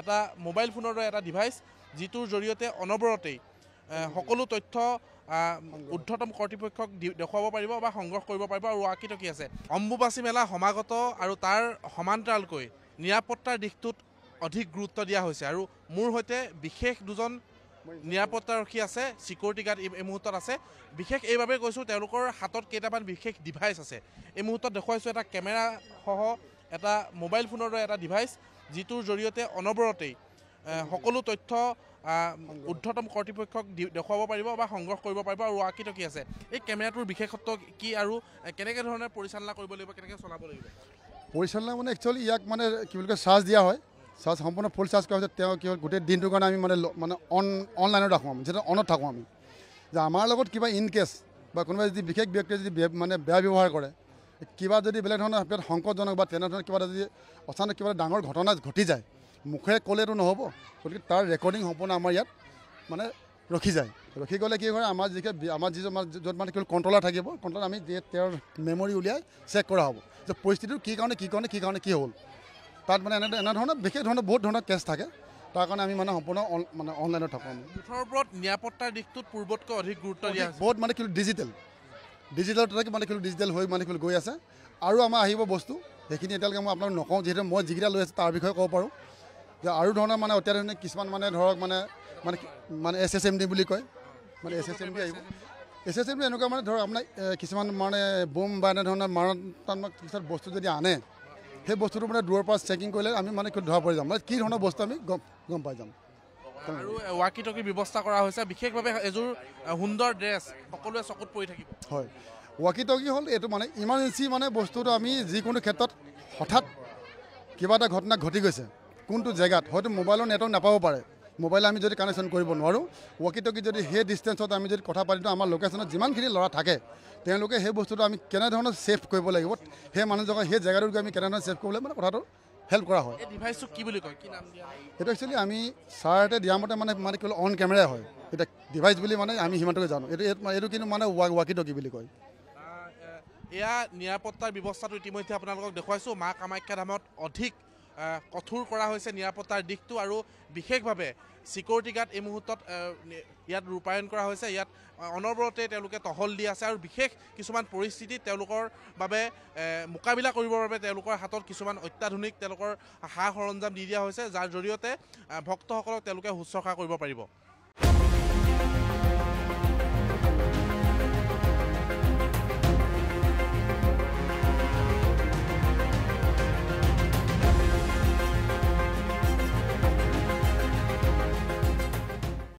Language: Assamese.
এটা মোবাইল ফোনৰ দৰে এটা ডিভাইচ যিটোৰ জৰিয়তে অনবৰতেই সকলো তথ্য ঊৰ্ধতম কৰ্তৃপক্ষক দেখুৱাব পাৰিব বা সংগ্ৰহ কৰিব পাৰিব আৰু আঁকি টকি আছে অম্বুবাচী মেলা সমাগত আৰু তাৰ সমান্তৰালকৈ নিৰাপত্তাৰ দিশটোত অধিক গুৰুত্ব দিয়া হৈছে আৰু মোৰ সৈতে বিশেষ দুজন নিৰাপত্তাৰক্ষী আছে চিকিউৰিটি গাৰ্ড এই মুহূৰ্তত আছে বিশেষ এইবাবে কৈছোঁ তেওঁলোকৰ হাতত কেইটামান বিশেষ ডিভাইচ আছে এই মুহূৰ্তত দেখুৱাইছোঁ এটা কেমেৰাসহ এটা মোবাইল ফোনৰ দৰে এটা ডিভাইচ যিটোৰ জৰিয়তে অনবৰতেই সকলো তথ্য উদ্ধতম কৰ্তৃপক্ষক দেখুৱাব পাৰিব বা সংগ্ৰহ কৰিব পাৰিব আৰু ৱাকি টকি আছে এই কেমেৰাটোৰ বিশেষত্ব কি আৰু কেনেকৈ ধৰণে পৰিচালনা কৰিব লাগিব কেনেকৈ চলাব লাগিব পৰিচালনা মানে একচুৱেলি ইয়াক মানে কি বুলি কয় চাৰ্জ দিয়া হয় চাৰ্জ সম্পূৰ্ণ ফুল চাৰ্জ কৰা হৈছে তেওঁ কি হ'ল গোটেই দিনটোৰ কাৰণে আমি মানে মানে অন অনলাইনত ৰাখোঁ আমি যেতিয়া অনত থাকোঁ আমি যে আমাৰ লগত কিবা ইন কেছ বা কোনোবাই যদি বিশেষ ব্যক্তিয়ে যদি মানে বেয়া ব্যৱহাৰ কৰে কিবা যদি বেলেগ ধৰণৰ বিৰাট সংকটজনক বা তেনেধৰণৰ কিবা যদি অচানক কিবা ডাঙৰ ঘটনা ঘটি যায় মুখে ক'লেতো নহ'ব গতিকে তাৰ ৰেকৰ্ডিং সম্পূৰ্ণ আমাৰ ইয়াত মানে ৰখি যায় ৰখি গ'লে কি হয় আমাৰ যিখিনি আমাৰ যিজন য'ত মানে কি কণ্ট্ৰলাৰ থাকিব কণ্ট্ৰলাৰ আমি তেওঁৰ মেমৰি উলিয়াই চেক কৰা হ'ব যে পৰিস্থিতিটো কি কাৰণে কি কাৰণে কি কাৰণে কি হ'ল তাত মানে এনেদৰে এনেধৰণৰ বিশেষ ধৰণৰ বহুত ধৰণৰ কেছ থাকে তাৰ কাৰণে আমি মানে সম্পূৰ্ণ মানে অনলাইনত থাকোঁ ওপৰত নিৰাপত্তাৰ দিশটোত পূৰ্বতকৈ অধিক গুৰুত্ব দিয়া বহুত মানে কিন্তু ডিজিটেল ডিজিটেল তথাপি মানে মানুহখিনি ডিজিটেল হৈ মানুহখিনি গৈ আছে আৰু আমাৰ আহিব বস্তু সেইখিনি এতিয়ালৈকে মই আপোনাক নকওঁ যিহেতু মই যিকেইটা লৈ আছোঁ তাৰ বিষয়ে ক'ব পাৰোঁ যে আৰু ধৰণৰ মানে অত্যাধুনিক কিছুমান মানে ধৰক মানে মানে মানে এছ এছ এম ডি বুলি কয় মানে এছ এছ এম ডি আহিব এছ এছ এম ডি এনেকুৱা মানে ধৰক আপোনাৰ কিছুমান মানে বোম বা এনেধৰণৰ মাৰাত্মক কিছুমান বস্তু যদি আনে সেই বস্তুটো মানে দূৰৰ পৰা চেকিং কৰিলে আমি মানে ধৰা পৰি যাম মানে কি ধৰণৰ বস্তু আমি গম গম পাই যাম ৱাকি টকিৰ ব্যৱস্থা কৰা হৈছে বিশেষভাৱে এযোৰ সুন্দৰ ড্ৰেছ সকলোৱে চকুত পৰি থাকিব হয় ৱাকি টকি হ'ল এইটো মানে ইমাৰ্জেঞ্চি মানে বস্তুটো আমি যিকোনো ক্ষেত্ৰত হঠাৎ কিবা এটা ঘটনা ঘটি গৈছে কোনটো জেগাত হয়তো মোবাইলৰ নেটৱৰ্ক নাপাব পাৰে মোবাইলে আমি যদি কানেকশ্যন কৰিব নোৱাৰোঁ ৱাকি টকি যদি সেই ডিষ্টেঞ্চত আমি যদি কথা পাতি দিওঁ আমাৰ লোকেশ্যনত যিমানখিনি ল'ৰা থাকে তেওঁলোকে সেই বস্তুটো আমি কেনেধৰণৰ ছেভ কৰিব লাগিব সেই মানুহজনক সেই জেগাটোত গৈ আমি কেনেধৰণে ছেভ কৰিব লাগিব মানে কথাটো হেল্প কৰা হয় ডিভাইচটো কি সেইটো একচুৱেলি আমি ছাৰহঁতে দিয়া মতে মানে মানে কি অন কেমেৰাই হয় এতিয়া ডিভাইচ বুলি মানে আমি সিমানটোকে জানো এইটো এইটো কিন্তু মানে ৱাকি টকি বুলি কয় এয়া নিৰাপত্তাৰ ব্যৱস্থাটো ইতিমধ্যে আপোনালোকক দেখুৱাইছোঁ মা কামাখ্যা ধামত অধিক কঠোৰ কৰা হৈছে নিৰাপত্তাৰ দিশটো আৰু বিশেষভাৱে ছিকিউৰিটি গাৰ্ড এই মুহূৰ্তত ইয়াত ৰূপায়ণ কৰা হৈছে ইয়াত অনবৰতে তেওঁলোকে টহল দি আছে আৰু বিশেষ কিছুমান পৰিস্থিতিত তেওঁলোকৰ বাবে মোকাবিলা কৰিবৰ বাবে তেওঁলোকৰ হাতত কিছুমান অত্যাধুনিক তেওঁলোকৰ সা সৰঞ্জাম দি দিয়া হৈছে যাৰ জৰিয়তে ভক্তসকলক তেওঁলোকে শুশ্ৰূষা কৰিব পাৰিব